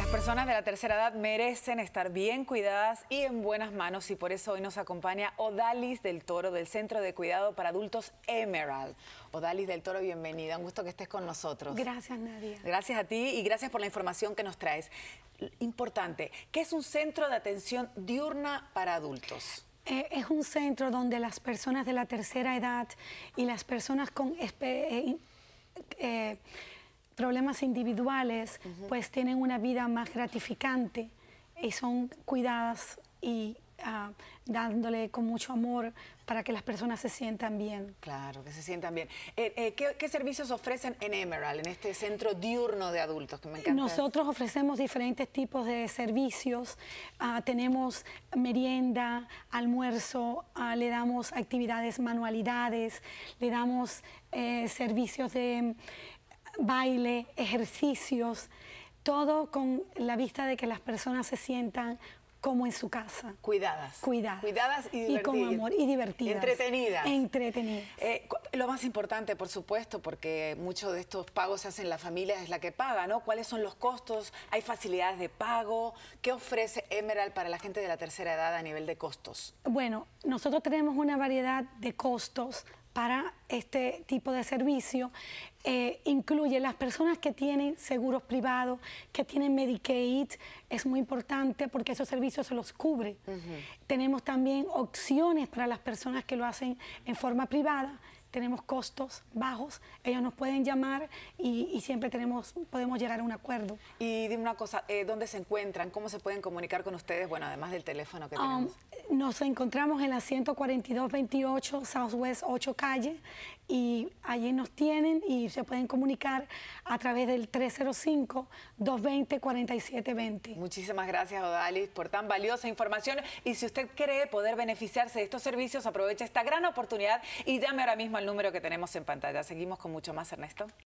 Las personas de la tercera edad merecen estar bien cuidadas y en buenas manos y por eso hoy nos acompaña Odalis del Toro del Centro de Cuidado para Adultos Emerald. Odalis del Toro, bienvenida, un gusto que estés con nosotros. Gracias Nadia. Gracias a ti y gracias por la información que nos traes. Importante, ¿qué es un centro de atención diurna para adultos? Eh, es un centro donde las personas de la tercera edad y las personas con... Eh, eh, problemas individuales, pues tienen una vida más gratificante y son cuidadas y ah, dándole con mucho amor para que las personas se sientan bien. Claro, que se sientan bien. Eh, eh, ¿qué, servicios ofrecen en Emerald, en este centro diurno de adultos? Que me encanta. Nosotros ofrecemos diferentes tipos de servicios. Ah, tenemos merienda, almuerzo, ah, le damos actividades, manualidades, le damos eh, servicios de baile, ejercicios, todo con la vista de que las personas se sientan como en su casa. Cuidadas. Cuidadas. Cuidadas y divertidas. Y con amor y divertidas. Entretenidas. Entretenidas. Eh, lo más importante, por supuesto, porque muchos de estos pagos se hacen la familia, es la que paga, ¿no? ¿Cuáles son los costos? ¿Hay facilidades de pago? ¿Qué ofrece Emerald para la gente de la tercera edad a nivel de costos? Bueno, nosotros tenemos una variedad de costos para este tipo de servicio eh, incluye las personas que tienen seguros privados, que tienen Medicaid, es muy importante porque esos servicios se los cubre. Tenemos también opciones para las personas que lo hacen en forma privada tenemos costos bajos, ellos nos pueden llamar y, siempre tenemos, podemos llegar a un acuerdo. Y dime una cosa, eh, ¿dónde se encuentran? ¿Cómo se pueden comunicar con ustedes? Bueno, además del teléfono que um, tenemos. nos encontramos en la 14228 Southwest 8 Calle y allí nos tienen y se pueden comunicar a través del 305-220-4720. Muchísimas gracias, Odalis, por tan valiosa información. Y si usted cree poder beneficiarse de estos servicios, aproveche esta gran oportunidad y llame ahora mismo al número que tenemos en pantalla. Seguimos con mucho más, Ernesto.